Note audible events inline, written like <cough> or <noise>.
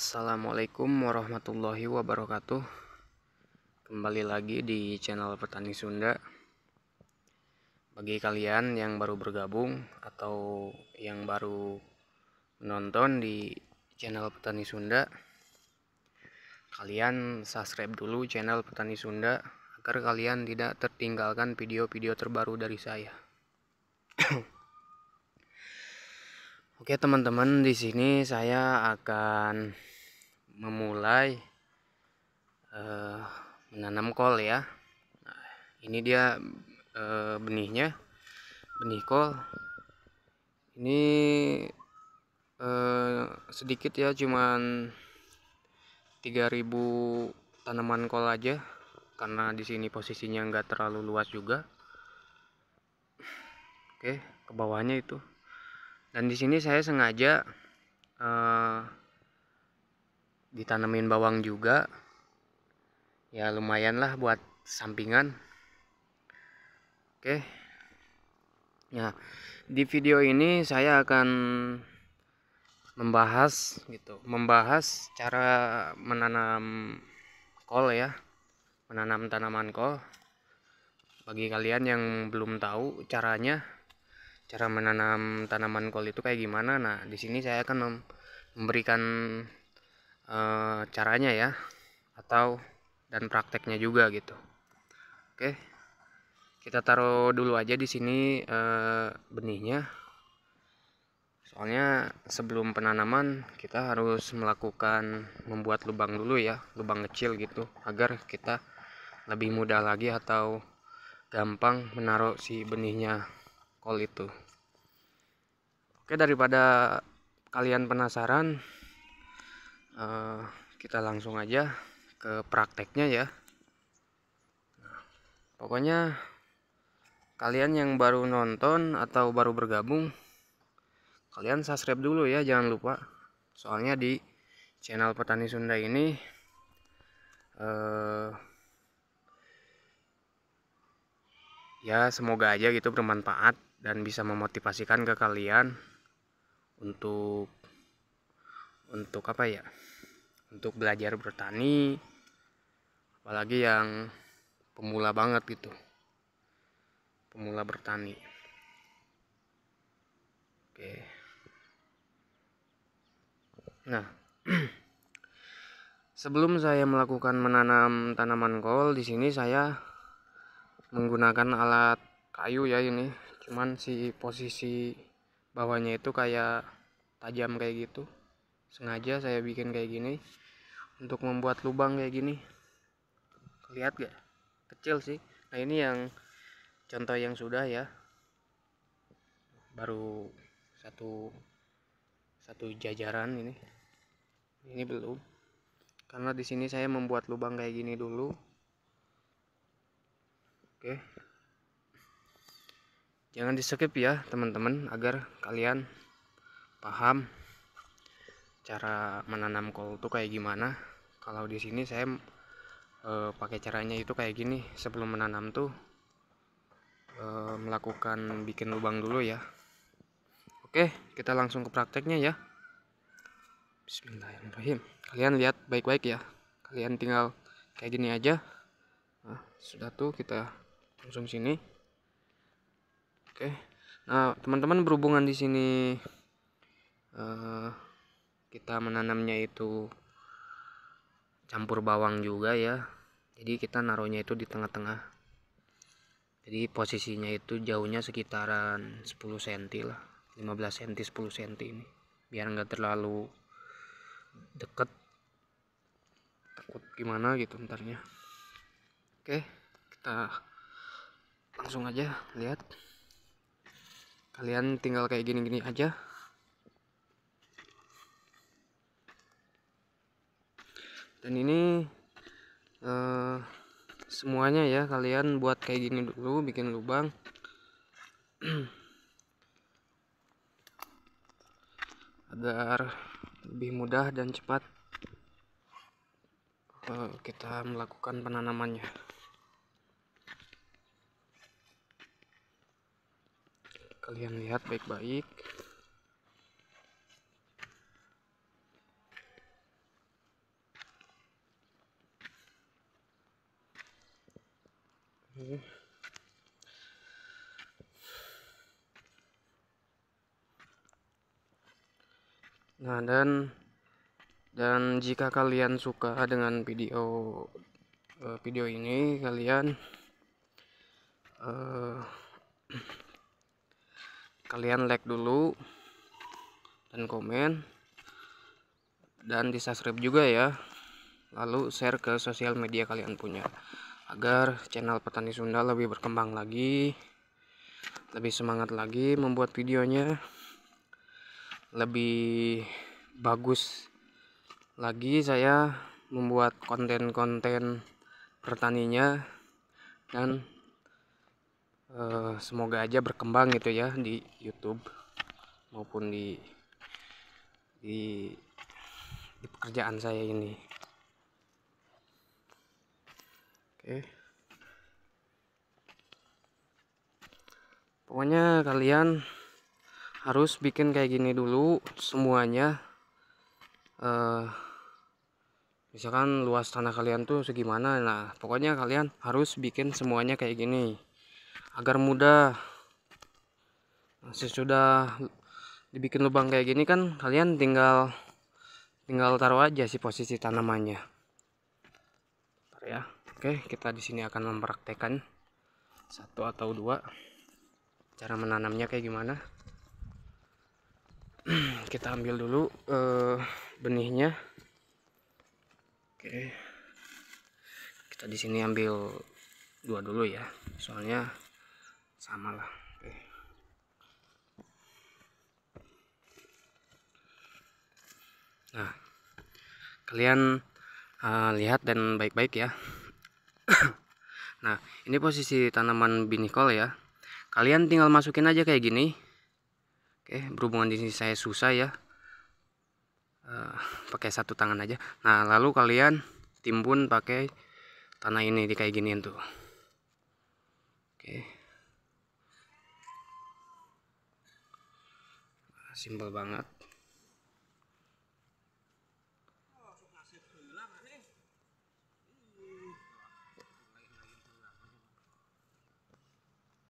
Assalamualaikum warahmatullahi wabarakatuh Kembali lagi di channel Petani Sunda Bagi kalian yang baru bergabung atau yang baru menonton di channel Petani Sunda Kalian subscribe dulu channel Petani Sunda Agar kalian tidak tertinggalkan video-video terbaru dari saya <coughs> Oke teman-teman, di sini saya akan memulai uh, menanam kol ya nah, ini dia uh, benihnya benih kol ini uh, sedikit ya cuman 3000 tanaman kol aja karena di sini posisinya nggak terlalu luas juga oke ke bawahnya itu dan di sini saya sengaja uh, ditanemin bawang juga ya lumayan lah buat sampingan oke nah di video ini saya akan membahas gitu membahas cara menanam kol ya menanam tanaman kol bagi kalian yang belum tahu caranya cara menanam tanaman kol itu kayak gimana nah di sini saya akan memberikan e, caranya ya atau dan prakteknya juga gitu oke kita taruh dulu aja di sini e, benihnya soalnya sebelum penanaman kita harus melakukan membuat lubang dulu ya lubang kecil gitu agar kita lebih mudah lagi atau gampang menaruh si benihnya kol itu oke daripada kalian penasaran Eh, kita langsung aja ke prakteknya ya pokoknya kalian yang baru nonton atau baru bergabung kalian subscribe dulu ya jangan lupa soalnya di channel petani Sunda ini eh, ya semoga aja gitu bermanfaat dan bisa memotivasikan ke kalian untuk untuk apa ya untuk belajar bertani apalagi yang pemula banget gitu pemula bertani oke nah <clears throat> sebelum saya melakukan menanam tanaman kol di sini saya menggunakan alat kayu ya ini cuman si posisi bawahnya itu kayak tajam kayak gitu sengaja saya bikin kayak gini untuk membuat lubang kayak gini lihat gak kecil sih nah ini yang contoh yang sudah ya baru satu satu jajaran ini ini belum karena di sini saya membuat lubang kayak gini dulu oke jangan di skip ya teman-teman agar kalian paham cara menanam kol itu kayak gimana kalau di sini saya e, pakai caranya itu kayak gini sebelum menanam tuh e, melakukan bikin lubang dulu ya oke kita langsung ke prakteknya ya Bismillahirrahmanirrahim kalian lihat baik-baik ya kalian tinggal kayak gini aja nah, sudah tuh kita langsung sini oke nah teman-teman berhubungan di sini uh, kita menanamnya itu campur bawang juga ya jadi kita naruhnya itu di tengah-tengah jadi posisinya itu jauhnya sekitaran 10 cm lah 15 cm 10 cm ini biar nggak terlalu deket takut gimana gitu ntarnya oke kita langsung aja lihat kalian tinggal kayak gini-gini aja dan ini uh, semuanya ya kalian buat kayak gini dulu bikin lubang <clears throat> agar lebih mudah dan cepat uh, kita melakukan penanamannya kalian lihat baik-baik Nah, dan dan jika kalian suka dengan video eh, video ini, kalian uh, kalian like dulu dan komen dan di subscribe juga ya. Lalu share ke sosial media kalian punya agar channel petani Sunda lebih berkembang lagi lebih semangat lagi membuat videonya lebih bagus lagi saya membuat konten-konten pertaninya dan e, semoga aja berkembang gitu ya di YouTube maupun di di, di pekerjaan saya ini Oke. Pokoknya kalian harus bikin kayak gini dulu semuanya. Uh, misalkan luas tanah kalian tuh segimana. Nah, pokoknya kalian harus bikin semuanya kayak gini agar mudah. Nah, sesudah dibikin lubang kayak gini kan kalian tinggal tinggal taruh aja sih posisi tanamannya Bentar ya Oke, kita di sini akan mempraktekkan satu atau dua cara menanamnya kayak gimana. <clears throat> kita ambil dulu eh, benihnya. Oke. Kita di sini ambil dua dulu ya. Soalnya samalah. Oke. Nah, kalian uh, lihat dan baik-baik ya. Nah, ini posisi tanaman binikol ya. Kalian tinggal masukin aja kayak gini. Oke, berhubungan di sini saya susah ya. E, pakai satu tangan aja. Nah, lalu kalian timbun pakai tanah ini di kayak giniin tuh. Oke. Simpel banget.